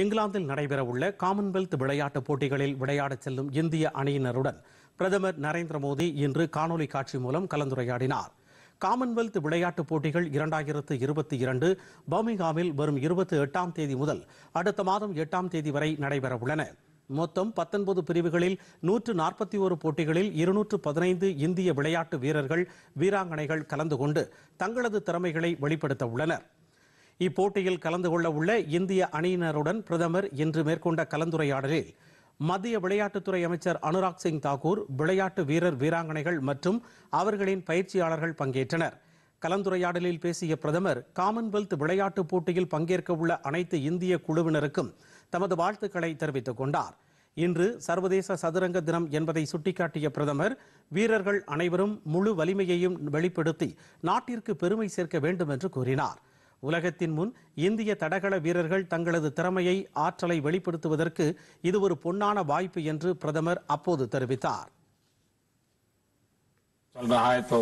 இங்கிலாந்தில் நடைபெறவுள்ள காமன்வெல்த் விளையாட்டுப் போட்டிகளில் விளையாடச் செல்லும் இந்திய அணியினருடன் பிரதமர் நரேந்திர மோடி இன்று காணொலி காட்சி மூலம் கலந்துரையாடினார் காமன்வெல்த் விளையாட்டுப் போட்டிகள் இரண்டாயிரத்து இருபத்தி இரண்டு பர்மிங்ஹாமில் வரும் இருபத்தி எட்டாம் தேதி முதல் அடுத்த மாதம் எட்டாம் தேதி வரை நடைபெறவுள்ளன மொத்தம் பத்தொன்பது பிரிவுகளில் நூற்று நாற்பத்தி ஒரு போட்டிகளில் இருநூற்று பதினைந்து இந்திய விளையாட்டு வீரர்கள் வீராங்கனைகள் கலந்து கொண்டு தங்களது திறமைகளை வெளிப்படுத்த உள்ளனா் இப்போட்டியில் கலந்து கொள்ள உள்ள இந்திய அணியினருடன் பிரதமர் இன்று மேற்கொண்ட கலந்துரையாடலில் மத்திய விளையாட்டுத்துறை அமைச்சர் அனுராக் சிங் தாக்கூர் விளையாட்டு வீரர் வீராங்கனைகள் மற்றும் அவர்களின் பயிற்சியாளர்கள் பங்கேற்றனர் கலந்துரையாடலில் பேசிய பிரதமர் காமன்வெல்த் விளையாட்டுப் போட்டியில் பங்கேற்க உள்ள அனைத்து இந்திய குழுவினருக்கும் தமது வாழ்த்துக்களை தெரிவித்துக் கொண்டார் இன்று சர்வதேச சதுரங்க தினம் என்பதை சுட்டிக்காட்டிய பிரதமர் வீரர்கள் அனைவரும் முழு வலிமையையும் வெளிப்படுத்தி நாட்டிற்கு பெருமை சேர்க்க வேண்டும் என்று கூறினார் உலகத்தின் முன் இந்திய தடகள வீரர்கள் தங்களது திறமையை ஆழலை வெளிப்படுத்துவதற்கு இது ஒரு பொன்னான வாய்ப்பு என்று பிரதமர் அப்போது தெரிவித்தார் चल रहा है तो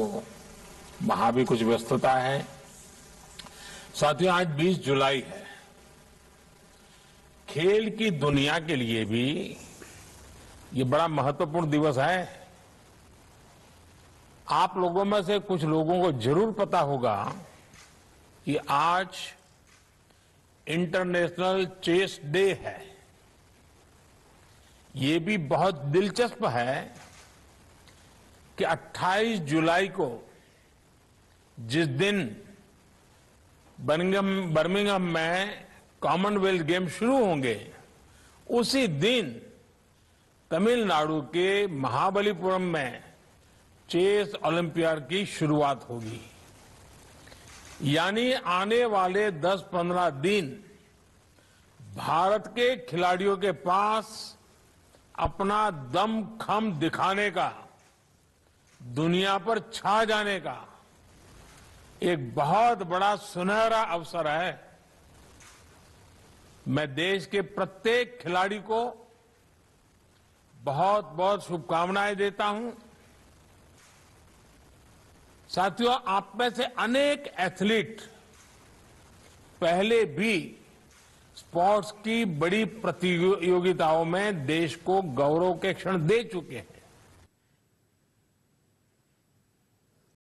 महावीर कुछ व्यस्तता है साथियों आज 20 जुलाई है खेल की दुनिया के लिए भी यह बड़ा महत्वपूर्ण दिवस है आप लोगों में से कुछ लोगों को जरूर पता होगा कि आज इंटरनेशनल चेस डे है ये भी बहुत दिलचस्प है कि 28 जुलाई को जिस दिन बर्मिंगम में कॉमनवेल्थ गेम शुरू होंगे उसी दिन तमिलनाडु के महाबलीपुरम में चेस ओलंपियाड की शुरुआत होगी यानी आने वाले 10-15 दिन भारत के खिलाड़ियों के पास अपना दम खम दिखाने का दुनिया पर छा जाने का एक बहुत बड़ा सुनहरा अवसर है मैं देश के प्रत्येक खिलाड़ी को बहुत बहुत शुभकामनाएं देता हूं साथियों आप में से अनेक एथलीट पहले भी स्पोर्ट्स की बड़ी प्रतियोगिताओं में देश को गौरव के क्षण दे चुके हैं